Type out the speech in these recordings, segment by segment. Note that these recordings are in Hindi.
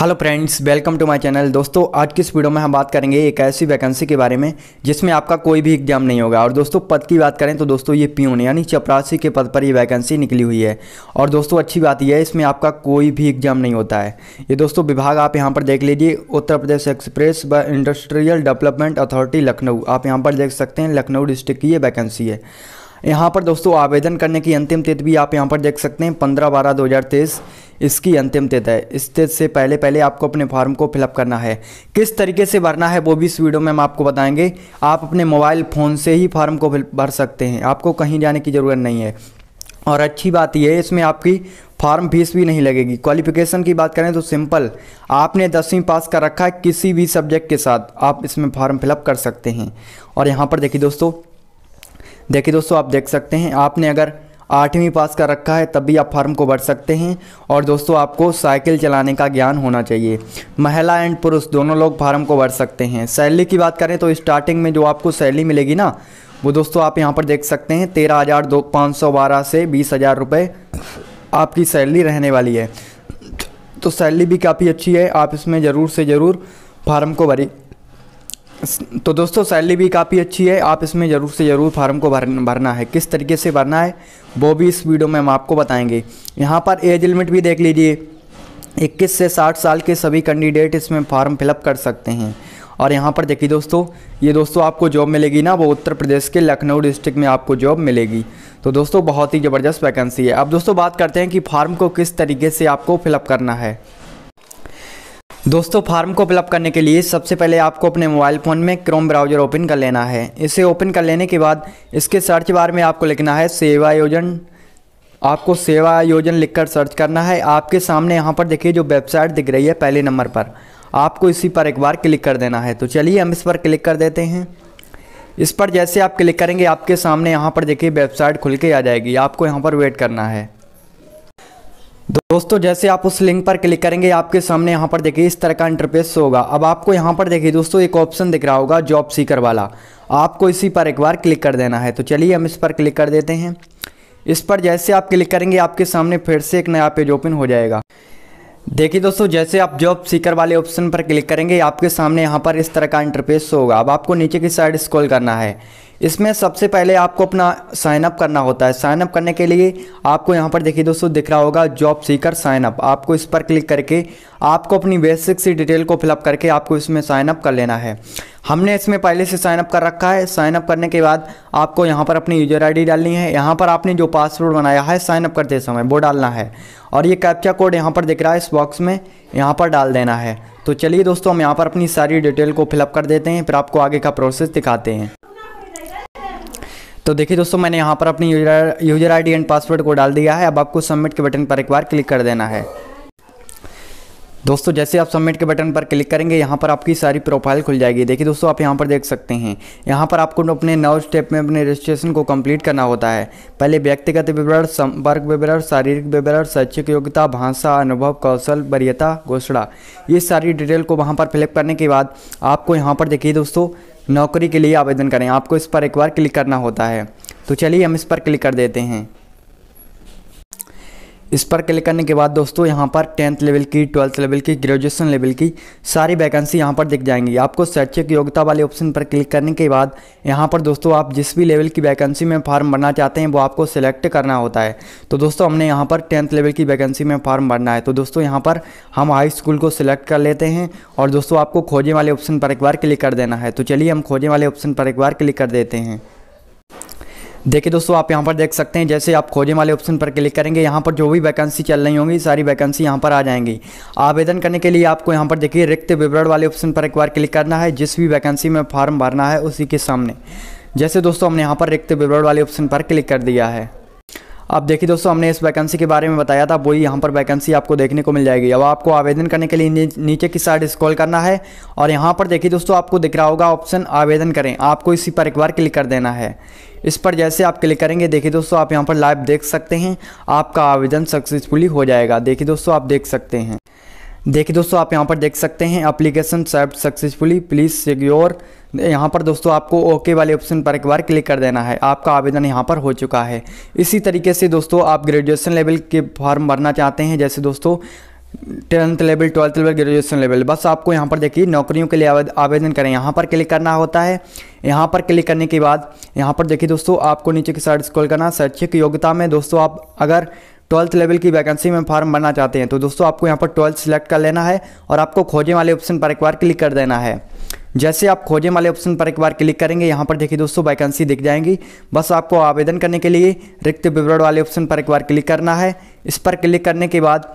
hello friends welcome to my channel दोस्तों आज की इस वीडियो में हम बात करेंगे एक ऐसी वैकेंसी के बारे में जिसमें आपका कोई भी एग्जाम नहीं होगा और दोस्तों पद की बात करें तो दोस्तों ये प्यून यानी चपरासी के पद पर ये वैकेंसी निकली हुई है और दोस्तों अच्छी बात यह है इसमें आपका कोई भी एग्जाम नहीं होता है ये दोस्तों विभाग आप यहाँ पर देख लीजिए Uttar Pradesh expressway industrial development authority Lucknow आप यहाँ पर देख सकते हैं लखनऊ डिस्ट्रिक्ट की ये वैकेंसी है यहाँ पर दोस्तों आवेदन करने की अंतिम तिथि भी आप यहाँ पर देख सकते हैं पंद्रह बारह दो हज़ार तेईस इसकी अंतिम तिथि है इस तिथि से पहले पहले आपको अपने फॉर्म को फिलअप करना है किस तरीके से भरना है वो भी इस वीडियो में हम आपको बताएंगे आप अपने मोबाइल फ़ोन से ही फॉर्म को भर सकते हैं आपको कहीं जाने की ज़रूरत नहीं है और अच्छी बात यह है इसमें आपकी फार्म फीस भी नहीं लगेगी क्वालिफिकेशन की बात करें तो सिंपल आपने दसवीं पास कर रखा है किसी भी सब्जेक्ट के साथ आप इसमें फार्म फिलअप कर सकते हैं और यहाँ पर देखिए दोस्तों देखिए दोस्तों आप देख सकते हैं आपने अगर आठवीं पास कर रखा है तब भी आप फार्म को भर सकते हैं और दोस्तों आपको साइकिल चलाने का ज्ञान होना चाहिए महिला एंड पुरुष दोनों लोग फार्म को भर सकते हैं सैलरी की बात करें तो स्टार्टिंग में जो आपको सैलरी मिलेगी ना वो दोस्तों आप यहाँ पर देख सकते हैं तेरह हज़ार दो पाँच सौ बारह से बीस हज़ार रुपये आपकी सैलरी रहने वाली है तो सैलरी भी काफ़ी अच्छी है आप इसमें ज़रूर से ज़रूर फार्म को भरी तो दोस्तों सैलरी भी काफ़ी अच्छी है आप इसमें ज़रूर से ज़रूर फार्म को भरना है किस तरीके से भरना है वो भी इस वीडियो में हम आपको बताएंगे यहाँ पर एज लिमिट भी देख लीजिए इक्कीस से साठ साल के सभी कैंडिडेट इसमें फार्म फिलअप कर सकते हैं और यहाँ पर देखिए दोस्तों ये दोस्तों आपको जॉब मिलेगी ना वो उत्तर प्रदेश के लखनऊ डिस्ट्रिक्ट में आपको जॉब मिलेगी तो दोस्तों बहुत ही ज़बरदस्त वैकेंसी है अब दोस्तों बात करते हैं कि फार्म को किस तरीके से आपको फिलअप करना है दोस्तों फार्म को फिलअप करने के लिए सबसे पहले आपको अपने मोबाइल फ़ोन में क्रोम ब्राउज़र ओपन कर लेना है इसे ओपन कर लेने के बाद इसके सर्च बार में आपको लिखना है सेवा योजन आपको सेवा आयोजन लिखकर सर्च करना है आपके सामने यहाँ पर देखिए जो वेबसाइट दिख रही है पहले नंबर पर आपको इसी पर एक बार क्लिक कर देना है तो चलिए हम इस पर क्लिक कर देते हैं इस पर जैसे आप क्लिक करेंगे आपके सामने यहाँ पर देखिए वेबसाइट खुल के आ जाएगी आपको यहाँ पर वेट करना है दोस्तों जैसे आप उस लिंक पर क्लिक करेंगे आपके सामने यहाँ पर देखिए इस तरह का इंटरफेस होगा अब आपको यहाँ पर देखिए दोस्तों एक ऑप्शन दिख रहा होगा जॉब सीकर वाला आपको इसी पर एक बार क्लिक कर देना है तो चलिए हम इस पर क्लिक कर देते हैं इस पर जैसे आप क्लिक करेंगे आपके सामने फिर से एक नया पेज ओपन हो जाएगा देखिए दोस्तों जैसे आप जॉब सीकर वाले ऑप्शन पर क्लिक करेंगे आपके सामने यहाँ पर इस तरह का इंटरफेस होगा अब आपको नीचे की साइड स्क्रॉल करना है इसमें सबसे पहले आपको अपना साइनअप करना होता है साइनअप करने के लिए आपको यहाँ पर देखिए दोस्तों दिख रहा होगा जॉब सीकर साइनअप आपको इस पर क्लिक करके आपको अपनी बेसिक सी डिटेल को फिलअप करके आपको इसमें साइनअप कर लेना है हमने इसमें पहले से साइनअप कर रखा है साइनअप करने के बाद आपको यहाँ पर अपनी यूजर आईडी डालनी है यहाँ पर आपने जो पासवर्ड बनाया है साइनअप करते समय वो डालना है और ये कैप्चा कोड यहाँ पर दिख रहा है इस बॉक्स में यहाँ पर डाल देना है तो चलिए दोस्तों हम यहाँ पर अपनी सारी डिटेल को फिलअप कर देते हैं फिर आपको आगे का प्रोसेस दिखाते हैं तो देखिए दोस्तों मैंने यहाँ पर अपनी यूजर यूजर एंड पासवर्ड को डाल दिया है अब आपको सबमिट के बटन पर एक बार क्लिक कर देना है दोस्तों जैसे आप सबमिट के बटन पर क्लिक करेंगे यहाँ पर आपकी सारी प्रोफाइल खुल जाएगी देखिए दोस्तों आप यहाँ पर देख सकते हैं यहाँ पर आपको अपने नौ स्टेप में अपने रजिस्ट्रेशन को कंप्लीट करना होता है पहले व्यक्तिगत विवरण संपर्क विवरण शारीरिक विवरण शैक्षिक योग्यता भाषा अनुभव कौशल वरीयता घोषणा ये सारी डिटेल को वहाँ पर फिलअप करने के बाद आपको यहाँ पर देखिए दोस्तों नौकरी के लिए आवेदन करें आपको इस पर एक बार क्लिक करना होता है तो चलिए हम इस पर क्लिक कर देते हैं इस पर क्लिक करने के बाद दोस्तों यहाँ पर टेंथ लेवल की ट्वेल्थ लेवल की ग्रेजुएशन लेवल की सारी वैकेंसी यहाँ पर दिख जाएंगी आपको शैक्षिक योग्यता वाले ऑप्शन पर क्लिक करने के बाद यहाँ पर दोस्तों आप जिस भी लेवल की वैकेंसी में फॉर्म भरना चाहते हैं वो आपको सिलेक्ट करना होता है तो दोस्तों हमने यहाँ पर टेंथ लेवल की वैकेंसी में फॉर्म भरना है तो दोस्तों यहाँ पर हम हाई स्कूल को सिलेक्ट कर लेते हैं और दोस्तों आपको खोजे वाले ऑप्शन पर एक बार क्लिक कर देना है तो चलिए हम खोजे वाले ऑप्शन पर एक बार क्लिक कर देते हैं देखिए दोस्तों आप यहाँ पर देख सकते हैं जैसे आप खोजे वाले ऑप्शन पर क्लिक करेंगे यहाँ पर जो भी वैकेंसी चल रही होंगी सारी वैकेंसी यहाँ पर आ जाएंगी आवेदन करने के लिए आपको यहाँ पर देखिए रिक्त विवरण वाले ऑप्शन पर एक बार क्लिक करना है जिस भी वैकेंसी में फॉर्म भरना है उसी के सामने जैसे दोस्तों हमने यहाँ पर रिक्त विवरण वाले ऑप्शन पर क्लिक कर दिया है आप देखिए दोस्तों हमने इस वैकेंसी के बारे में बताया था वही यहाँ पर वैकेंसी आपको देखने को मिल जाएगी अब आपको आवेदन करने के लिए नीचे की साइड स्क्रॉल करना है और यहाँ पर देखिए दोस्तों आपको दिख रहा होगा ऑप्शन आवेदन करें आपको इसी पर एक बार क्लिक कर देना है इस पर जैसे आप क्लिक करेंगे देखिए दोस्तों आप यहाँ पर लाइव देख सकते हैं आपका आवेदन सक्सेसफुली हो जाएगा देखिए दोस्तों आप देख सकते हैं देखिए दोस्तों आप यहाँ पर देख सकते हैं application serve successfully please secure यहाँ पर दोस्तों आपको ओके वाले ऑप्शन पर एक बार क्लिक कर देना है आपका आवेदन यहाँ पर हो चुका है इसी तरीके से दोस्तों आप ग्रेजुएशन लेवल के फॉर्म भरना चाहते हैं जैसे दोस्तों tenth level twelfth level graduation level बस आपको यहाँ पर देखिए नौकरियों के लिए आवेदन करें यहाँ पर क्लिक करना होता है यहाँ पर क्लिक करने के बाद यहाँ पर देखिए दोस्तों आपको नीचे की साइड स्कॉल करना शैक्षिक योग्यता में दोस्तों आप अगर ट्वेल्थ लेवल की वैकेंसी में फॉर्म भरना चाहते हैं तो दोस्तों आपको यहाँ पर ट्वेल्थ सेलेक्ट कर लेना है और आपको खोजे वाले ऑप्शन पर एक बार क्लिक कर देना है जैसे आप खोजे वाले ऑप्शन पर एक बार क्लिक करेंगे यहाँ पर देखिए दोस्तों वैकेंसी दिख जाएंगी बस आपको आवेदन करने के लिए रिक्त विवरण वाले ऑप्शन पर एक बार क्लिक करना है इस पर क्लिक करने के बाद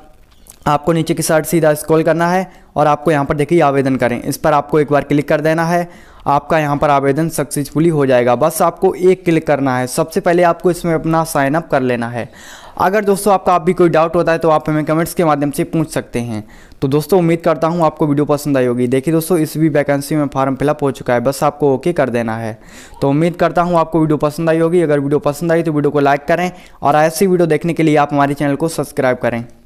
आपको नीचे की साइड सीधा स्क्रॉल करना है और आपको यहाँ पर देखिए आवेदन करें इस पर आपको एक बार क्लिक कर देना है आपका यहाँ पर आवेदन सक्सेसफुली हो जाएगा बस आपको एक क्लिक करना है सबसे पहले आपको इसमें अपना साइनअप कर लेना है अगर दोस्तों आपका आप भी कोई डाउट होता है तो आप हमें कमेंट्स के माध्यम से पूछ सकते हैं तो दोस्तों उम्मीद करता हूँ आपको वीडियो पसंद आई होगी देखिए दोस्तों इस भी वैकेंसी में फॉर्म फिलअप हो चुका है बस आपको ओके कर देना है तो उम्मीद करता हूँ आपको वीडियो पसंद आई होगी अगर वीडियो पसंद आई तो वीडियो को लाइक करें और ऐसी वीडियो देखने के लिए आप हमारे चैनल को सब्सक्राइब करें